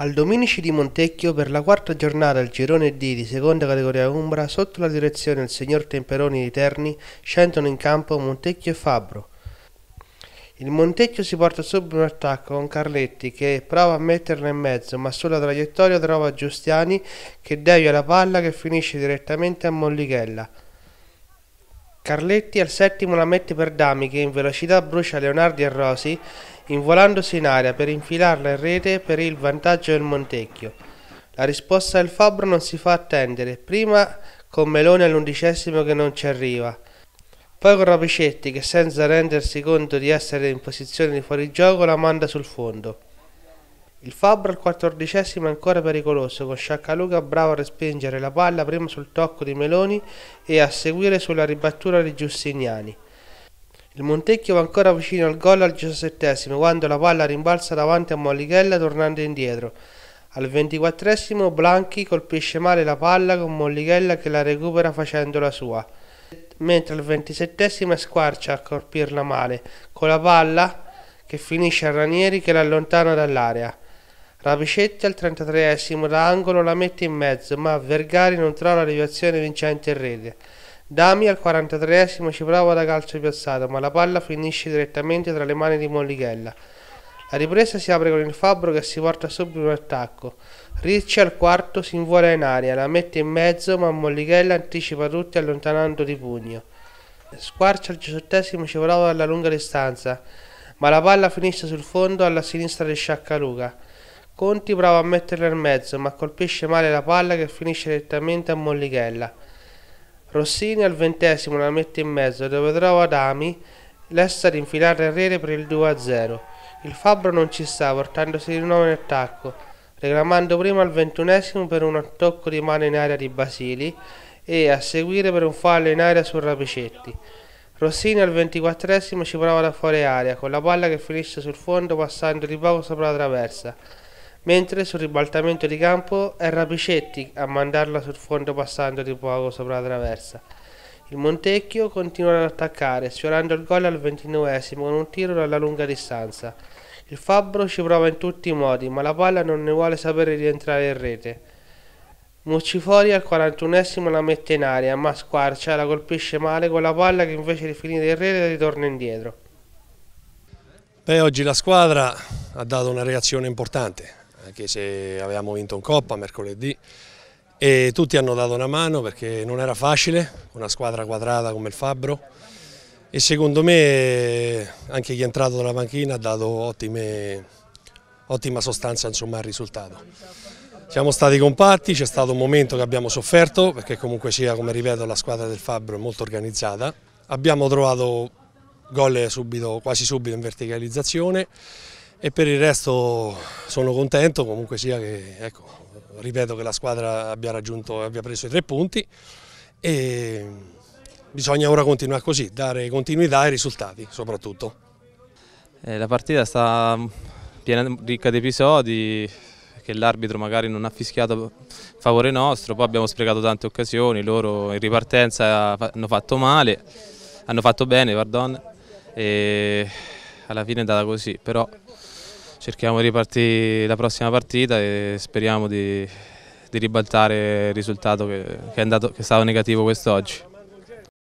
Al Dominici di Montecchio per la quarta giornata al girone D di seconda categoria Umbra, sotto la direzione del signor Temperoni di Terni, scendono in campo Montecchio e Fabbro. Il Montecchio si porta subito in attacco con Carletti che prova a metterla in mezzo, ma sulla traiettoria trova Giustiani che devia la palla che finisce direttamente a Mollichella. Carletti al settimo la mette per Dami che in velocità brucia Leonardi e Rosi involandosi in aria per infilarla in rete per il vantaggio del Montecchio. La risposta del Fabbro non si fa attendere, prima con Melone all'undicesimo che non ci arriva, poi con Rapicetti che senza rendersi conto di essere in posizione di fuorigioco la manda sul fondo. Il Fabro al quattordicesimo è ancora pericoloso, con Sciaccaluca bravo a respingere la palla prima sul tocco di Meloni e a seguire sulla ribattura di Giustiniani. Il Montecchio va ancora vicino al gol al diciassettesimo, quando la palla rimbalza davanti a Mollichella tornando indietro. Al ventiquattresimo Blanchi colpisce male la palla con Mollichella che la recupera facendo la sua, mentre al ventisettesimo è Squarcia a colpirla male, con la palla che finisce a Ranieri che l'allontana dall'area. Rapicetti al 33esimo da angolo la mette in mezzo, ma Vergari non trova la deviazione vincente in rete. Dami al 43esimo ci prova da calcio piazzato, ma la palla finisce direttamente tra le mani di Mollichella. La ripresa si apre con il Fabbro che si porta subito in attacco. Ricci al quarto si invola in aria, la mette in mezzo ma Mollichella anticipa tutti allontanando di pugno. Squarcia al diciottesimo ci prova dalla lunga distanza, ma la palla finisce sul fondo alla sinistra di Sciaccaluca. Conti prova a metterla in mezzo, ma colpisce male la palla che finisce direttamente a Mollichella. Rossini al ventesimo la mette in mezzo, dove trova Dami, lessa di infilare il rete per il 2-0. Il Fabbro non ci sta, portandosi di nuovo in attacco, reclamando prima al ventunesimo per un attocco di mano in aria di Basili e a seguire per un fallo in aria su Rapicetti. Rossini al ventiquattresimo ci prova da fuori aria, con la palla che finisce sul fondo passando di poco sopra la traversa mentre sul ribaltamento di campo era Picetti a mandarla sul fondo passando di poco sopra la traversa. Il Montecchio continua ad attaccare, sfiorando il gol al ventinovesimo con un tiro dalla lunga distanza. Il Fabbro ci prova in tutti i modi, ma la palla non ne vuole sapere rientrare in rete. Muccifuori al 41 la mette in aria, ma squarcia la colpisce male con la palla che invece di finire in rete ritorna indietro. Beh, oggi la squadra ha dato una reazione importante anche se avevamo vinto un Coppa mercoledì e tutti hanno dato una mano perché non era facile, una squadra quadrata come il Fabbro e secondo me anche chi è entrato dalla panchina ha dato ottime, ottima sostanza insomma, al risultato. Siamo stati compatti, c'è stato un momento che abbiamo sofferto perché comunque sia, come ripeto, la squadra del Fabbro è molto organizzata. Abbiamo trovato gol subito, quasi subito in verticalizzazione e per il resto sono contento comunque sia che, ecco, ripeto che la squadra abbia raggiunto, abbia preso i tre punti e bisogna ora continuare così, dare continuità ai risultati soprattutto. Eh, la partita sta piena, ricca di episodi, che l'arbitro magari non ha fischiato a favore nostro, poi abbiamo sprecato tante occasioni, loro in ripartenza hanno fatto male, hanno fatto bene, pardon, e alla fine è andata così, però cerchiamo di ripartire la prossima partita e speriamo di, di ribaltare il risultato che, che, è andato, che è stato negativo quest'oggi.